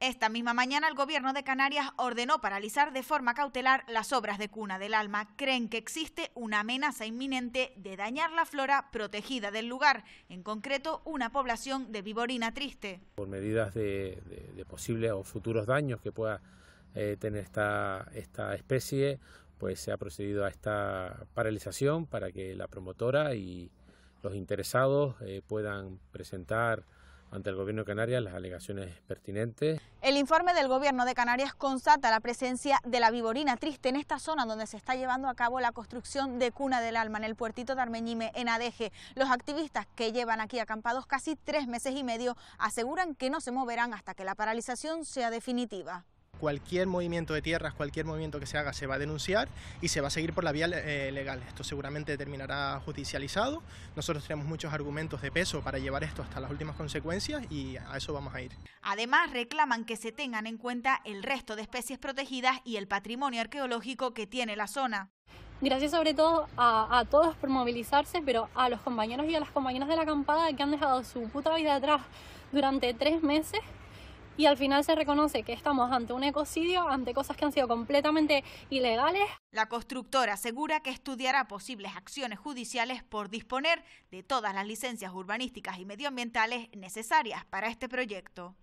Esta misma mañana el gobierno de Canarias ordenó paralizar de forma cautelar las obras de Cuna del Alma. Creen que existe una amenaza inminente de dañar la flora protegida del lugar, en concreto una población de viborina triste. Por medidas de, posibles o futuros daños que pueda eh, tener esta, especie, pues se ha procedido a esta paralización para que la promotora y los interesados eh, puedan presentar ante el Gobierno de Canarias las alegaciones pertinentes. El informe del Gobierno de Canarias constata la presencia de la viborina triste en esta zona donde se está llevando a cabo la construcción de Cuna del Alma en el puertito de Armeñime, en Adeje. Los activistas que llevan aquí acampados casi tres meses y medio aseguran que no se moverán hasta que la paralización sea definitiva cualquier movimiento de tierras, cualquier movimiento que se haga se va a denunciar y se va a seguir por la vía eh, legal. Esto seguramente terminará judicializado. Nosotros tenemos muchos argumentos de peso para llevar esto hasta las últimas consecuencias y a eso vamos a ir. Además, reclaman que se tengan en cuenta el resto de especies protegidas y el patrimonio arqueológico que tiene la zona. Gracias sobre todo a, a todos por movilizarse, pero a los compañeros y a las compañeras de la acampada que han dejado su puta vida atrás durante tres meses y al final se reconoce que estamos ante un ecocidio, ante cosas que han sido completamente ilegales. La constructora asegura que estudiará posibles acciones judiciales por disponer de todas las licencias urbanísticas y medioambientales necesarias para este proyecto.